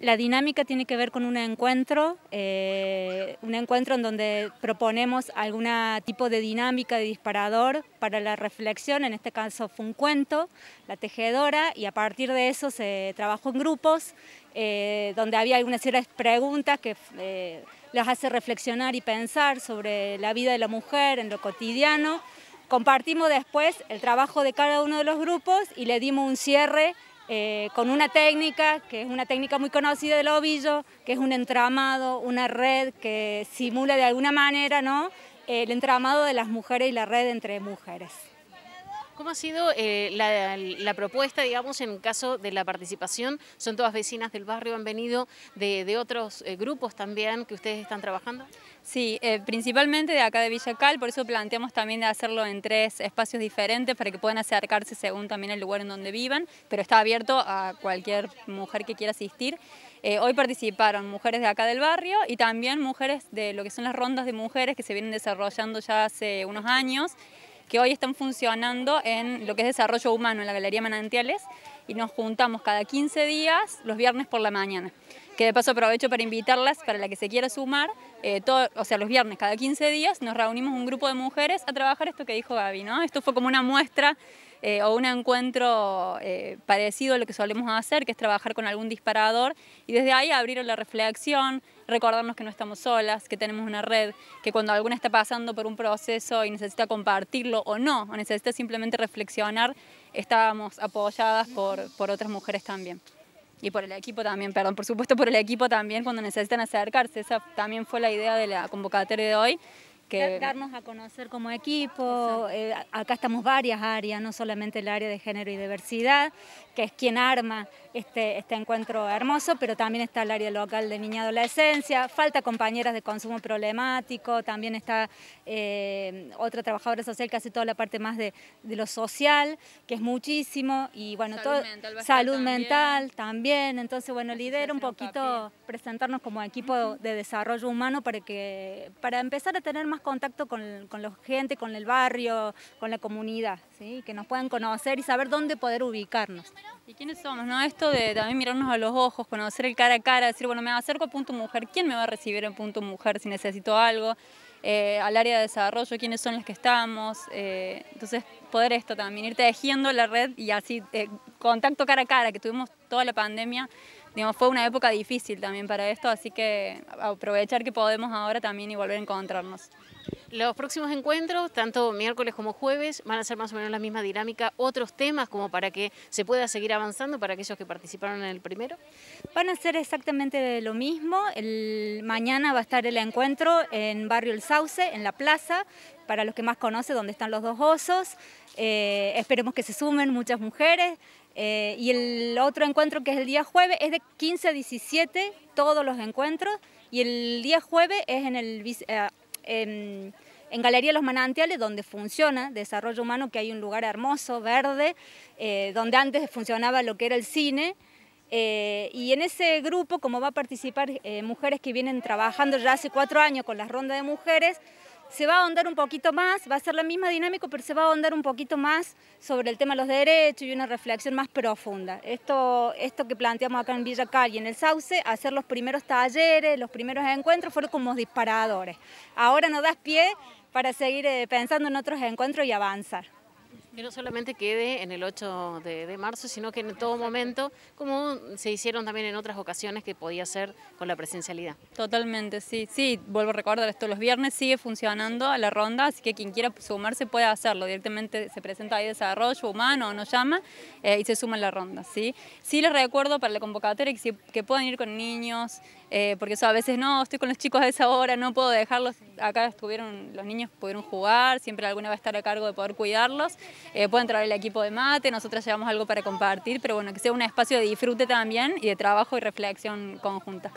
La dinámica tiene que ver con un encuentro, eh, un encuentro en donde proponemos algún tipo de dinámica de disparador para la reflexión, en este caso fue un cuento, la tejedora, y a partir de eso se trabajó en grupos, eh, donde había algunas ciertas preguntas que eh, las hace reflexionar y pensar sobre la vida de la mujer en lo cotidiano. Compartimos después el trabajo de cada uno de los grupos y le dimos un cierre eh, con una técnica que es una técnica muy conocida del ovillo, que es un entramado, una red que simula de alguna manera ¿no? el entramado de las mujeres y la red entre mujeres. ¿Cómo ha sido eh, la, propuesta, digamos, en caso de la participación? ¿Son todas vecinas del barrio? ¿Han venido de, otros eh, grupos también que ustedes están trabajando? Sí, eh, principalmente de acá de Villacal, por eso planteamos también de hacerlo en tres espacios diferentes para que puedan acercarse según también el lugar en donde vivan, pero está abierto a cualquier mujer que quiera asistir. hoy participaron mujeres de acá del barrio y también mujeres de lo que son las rondas de mujeres que se vienen desarrollando ya hace unos años que hoy están funcionando en lo que es desarrollo humano en la Galería Manantiales y nos juntamos cada 15 días los viernes por la mañana que de paso aprovecho para invitarlas, para la que se quiera sumar, eh, todo, o sea, los viernes cada 15 días nos reunimos un grupo de mujeres a trabajar esto que dijo Gaby, ¿no? Esto fue como una muestra eh, o un encuentro eh, parecido a lo que solemos hacer, que es trabajar con algún disparador y desde ahí abrir la reflexión, recordarnos que no estamos solas, que tenemos una red, que cuando alguna está pasando por un proceso y necesita compartirlo o no, o necesita simplemente reflexionar, estábamos apoyadas por, por otras mujeres también. Y por el equipo también, perdón, por supuesto por el equipo también, cuando necesitan acercarse, esa también fue la idea de la convocatoria de hoy. Que... Darnos a conocer como equipo, eh, acá estamos varias áreas, no solamente el área de género y diversidad, que es quien arma este, este encuentro hermoso, pero también está el área local de niña adolescencia, falta compañeras de consumo problemático, también está eh, otra trabajadora social que hace toda la parte más de, lo social, que es muchísimo, y bueno, salud todo, mental, salud también. mental también, entonces bueno, lidera un poquito presentarnos como equipo de desarrollo humano para, que, para empezar a tener más contacto con la gente, con el barrio, con la comunidad que nos puedan conocer y saber dónde poder ubicarnos. ¿Y quiénes somos? No? Esto de también mirarnos a los ojos, conocer el cara a cara, decir, bueno, me acerco a Punto Mujer, ¿quién me va a recibir en Punto Mujer si necesito algo? Eh, al área de desarrollo, quiénes son las que estamos. Eh, entonces, poder esto también, irte tejiendo la red y así, eh, contacto cara a cara, que tuvimos toda la pandemia, digamos, fue una época difícil también para esto, así que aprovechar que podemos ahora también y volver a encontrarnos. Los próximos encuentros, tanto miércoles como jueves, van a ser más o menos la misma dinámica, otros temas como para que se pueda seguir avanzando para aquellos que participaron en el primero. Van a ser exactamente lo mismo. El, mañana va a estar el encuentro en Barrio El Sauce, en la plaza, para los que más conocen, donde están los dos osos. Eh, esperemos que se sumen muchas mujeres. Eh, y el otro encuentro que es el día jueves es de 15 a 17, todos los encuentros. Y el día jueves es en el eh, en, en, Galería Los Manantiales, donde funciona Desarrollo Humano, que hay un lugar hermoso, verde, eh, donde antes funcionaba lo que era el cine. Eh, y en ese grupo, como va a participar eh, mujeres que vienen trabajando ya hace cuatro años con la rondas de mujeres, se va a ahondar un poquito más, va a ser la misma dinámica, pero se va a ahondar un poquito más sobre el tema de los derechos y una reflexión más profunda. Esto, esto que planteamos acá en Villa Cal y en el Sauce, hacer los primeros talleres, los primeros encuentros, fueron como disparadores. Ahora nos das pie para seguir eh, pensando en otros encuentros y avanzar. Que no solamente quede en el 8 de, marzo, sino que en todo momento, como se hicieron también en otras ocasiones que podía ser con la presencialidad. Totalmente, sí. Sí, vuelvo a recordar esto, los viernes sigue funcionando la ronda, así que quien quiera sumarse puede hacerlo. Directamente se presenta ahí desarrollo humano nos llama eh, y se suma en la ronda, ¿sí? Sí les recuerdo para la convocatoria que, puedan ir con niños, eh, porque eso a veces no, estoy con los chicos a esa hora, no puedo dejarlos acá estuvieron, los niños pudieron jugar, siempre alguna va a estar a cargo de poder cuidarlos, eh, puede pueden traer el equipo de mate, nosotras llevamos algo para compartir, pero bueno, que sea un espacio de disfrute también y de trabajo y reflexión conjunta.